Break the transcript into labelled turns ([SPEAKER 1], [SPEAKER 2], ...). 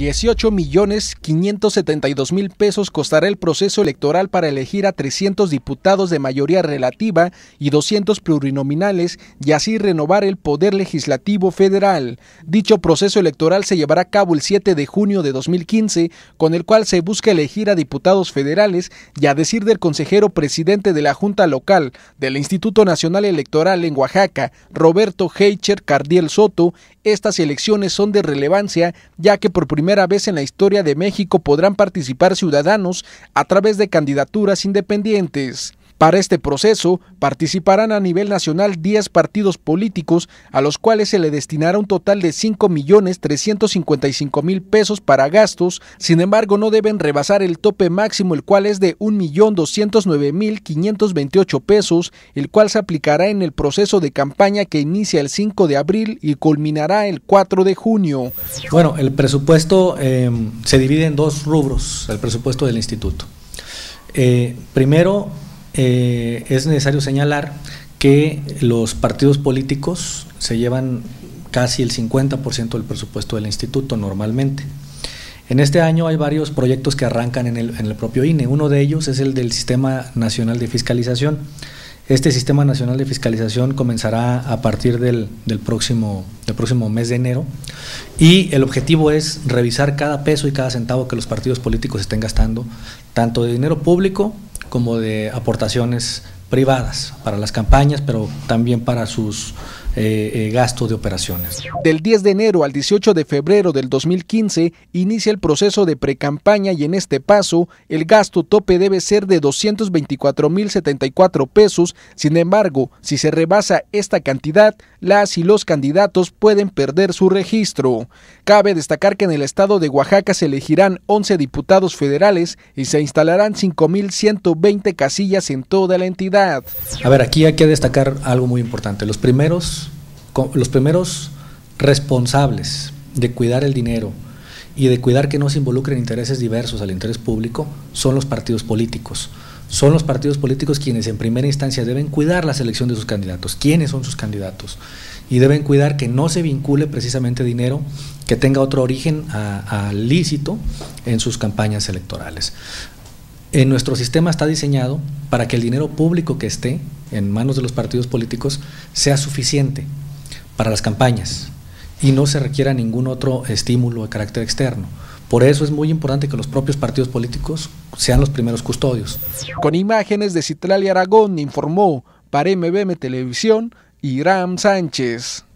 [SPEAKER 1] 18 millones 572 mil pesos costará el proceso electoral para elegir a 300 diputados de mayoría relativa y 200 plurinominales y así renovar el poder legislativo federal. Dicho proceso electoral se llevará a cabo el 7 de junio de 2015, con el cual se busca elegir a diputados federales y a decir del consejero presidente de la Junta Local del Instituto Nacional Electoral en Oaxaca, Roberto Heicher Cardiel Soto, estas elecciones son de relevancia ya que por primera vez en la historia de México podrán participar ciudadanos a través de candidaturas independientes. Para este proceso participarán a nivel nacional 10 partidos políticos a los cuales se le destinará un total de mil pesos para gastos, sin embargo no deben rebasar el tope máximo el cual es de 1.209.528 pesos, el cual se aplicará en el proceso de campaña que inicia el 5 de abril y culminará el 4 de junio.
[SPEAKER 2] Bueno, el presupuesto em, se divide en dos rubros, el presupuesto del instituto. Eh, primero, eh, es necesario señalar que los partidos políticos se llevan casi el 50% del presupuesto del instituto normalmente. En este año hay varios proyectos que arrancan en el, propio INE. Uno de ellos es el del Sistema Nacional de Fiscalización. Este Sistema Nacional de Fiscalización comenzará a partir del, próximo, del próximo mes de enero y el objetivo es revisar cada peso y cada centavo que los partidos políticos estén gastando, tanto de dinero público como de aportaciones privadas para las campañas, pero también para sus eh, eh, gasto de operaciones.
[SPEAKER 1] Del 10 de enero al 18 de febrero del 2015 inicia el proceso de precampaña y en este paso el gasto tope debe ser de 224.074 pesos. Sin embargo, si se rebasa esta cantidad, las y los candidatos pueden perder su registro. Cabe destacar que en el estado de Oaxaca se elegirán 11 diputados federales y se instalarán 5.120 casillas en toda la entidad.
[SPEAKER 2] A ver, aquí hay que destacar algo muy importante. Los primeros los primeros responsables de cuidar el dinero y de cuidar que no se involucren intereses diversos al interés público son los partidos políticos. Son los partidos políticos quienes en primera instancia deben cuidar la selección de sus candidatos, quiénes son sus candidatos, y deben cuidar que no se vincule precisamente dinero que tenga otro origen a, lícito en sus campañas electorales. En nuestro sistema está diseñado para que el dinero público que esté en manos de los partidos políticos sea suficiente para las campañas y no se requiera ningún otro estímulo de carácter externo. Por eso es muy importante que los propios partidos políticos
[SPEAKER 1] sean los primeros custodios. Con imágenes de y Aragón informó para MBM Televisión Irán Sánchez.